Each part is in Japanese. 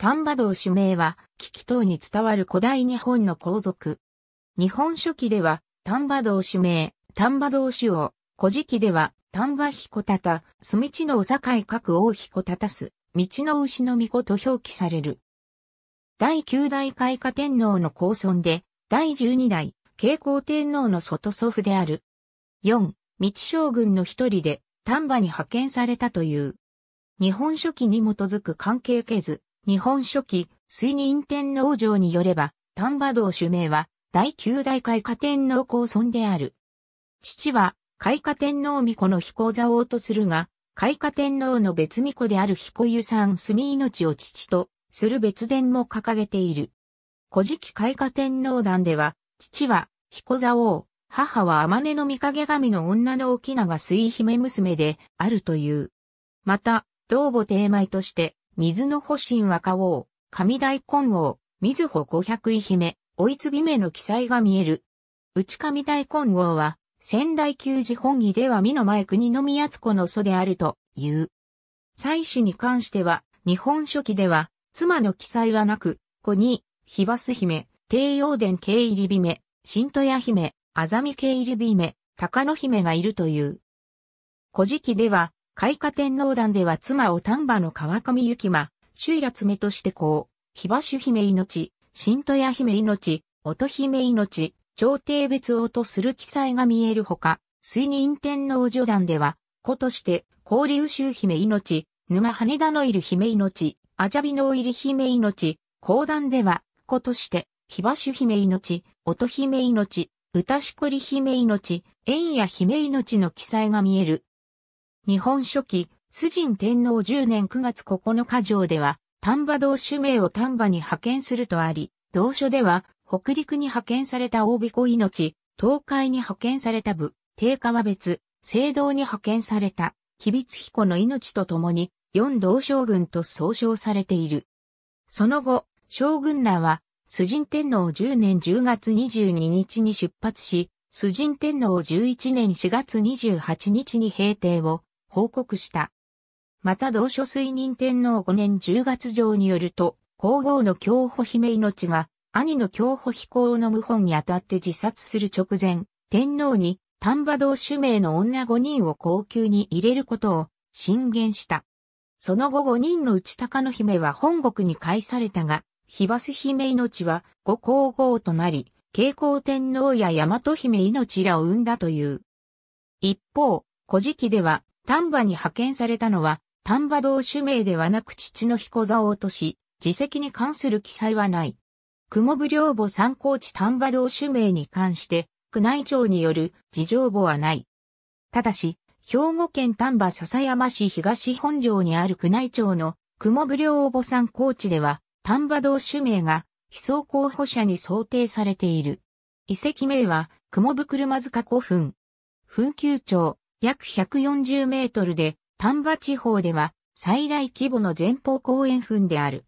丹波道主名は、危機等に伝わる古代日本の皇族。日本書紀では、丹波道主名、丹波道主王、古事記では、丹波彦忠、す道ちのお境各王彦忠す、道の牛の御子と表記される。第9代開化天皇の皇孫で、第12代、慶光天皇の外祖父である。4、道将軍の一人で、丹波に派遣されたという。日本書紀に基づく関係けず、日本書紀、水任天皇城によれば、丹波道主名は、第九代開花天皇公孫である。父は、開花天皇巫女の彦座王とするが、開花天皇の別巫女である彦湯さん住命を父と、する別伝も掲げている。古事記開花天皇団では、父は、彦座王、母は天音の御影神の女の沖が水姫娘であるという。また、道母帝米として、水の保身若王、上大根王、水穂五百位姫、追い姫の記載が見える。内上大根王は、仙台旧寺本義では美の前国の宮津子の祖であるという。妻子に関しては、日本書紀では、妻の記載はなく、子に、ひばす姫、帝王殿慶入り姫、新戸屋姫、あざみ慶入り姫、高野姫がいるという。古事記では、開花天皇団では妻を丹波の川上幸間、修羅爪としてこう、火場主姫命、新都屋姫命、乙姫命、朝廷別王とする記載が見えるほか、水任天皇女団では、子として、交流州姫命、沼羽田のいる姫命、アジャビのいる姫命、公団では、子として、火場主姫命、乙姫命、歌しこり姫命、縁や姫命の記載が見える。日本初期、崇神天皇10年9月9日上では、丹波道主名を丹波に派遣するとあり、同書では、北陸に派遣された大彦命、東海に派遣された部、定下は別、聖堂に派遣された、吉備津彦の命と共に、四道将軍と総称されている。その後、将軍らは、崇神天皇10年10月22日に出発し、崇神天皇11年4月28日に平定を報告した。また同書水任天皇5年10月上によると、皇后の京保姫命が、兄の京保飛行の謀反にあたって自殺する直前、天皇に丹波道主名の女5人を高級に入れることを進言した。その後5人の内高野姫は本国に返されたが、日バス姫命は五皇后となり、慶光天皇や大和姫命らを生んだという。一方、古事記では、丹波に派遣されたのは、丹波道主名ではなく父の彦座を落とし、自責に関する記載はない。雲武領母参考地丹波道主名に関して、宮内庁による事情簿はない。ただし、兵庫県丹波篠山市東本城にある宮内庁の雲武領母参考地では、丹波道主名が、被葬候補者に想定されている。遺跡名は、雲部車塚古墳。墳丘町、約140メートルで、丹波地方では最大規模の前方公園墳である。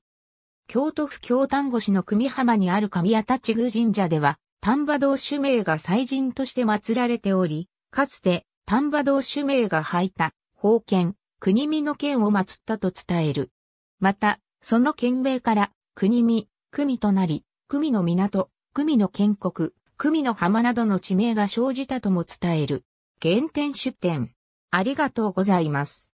京都府京丹後市の組浜にある神谷立宮神社では、丹波道主名が祭神として祀られており、かつて丹波道主名が履いた、宝剣、国見の剣を祀ったと伝える。また、その剣名から、国見、美となり、美の港、美の建国、美の浜などの地名が生じたとも伝える。原点出店。ありがとうございます。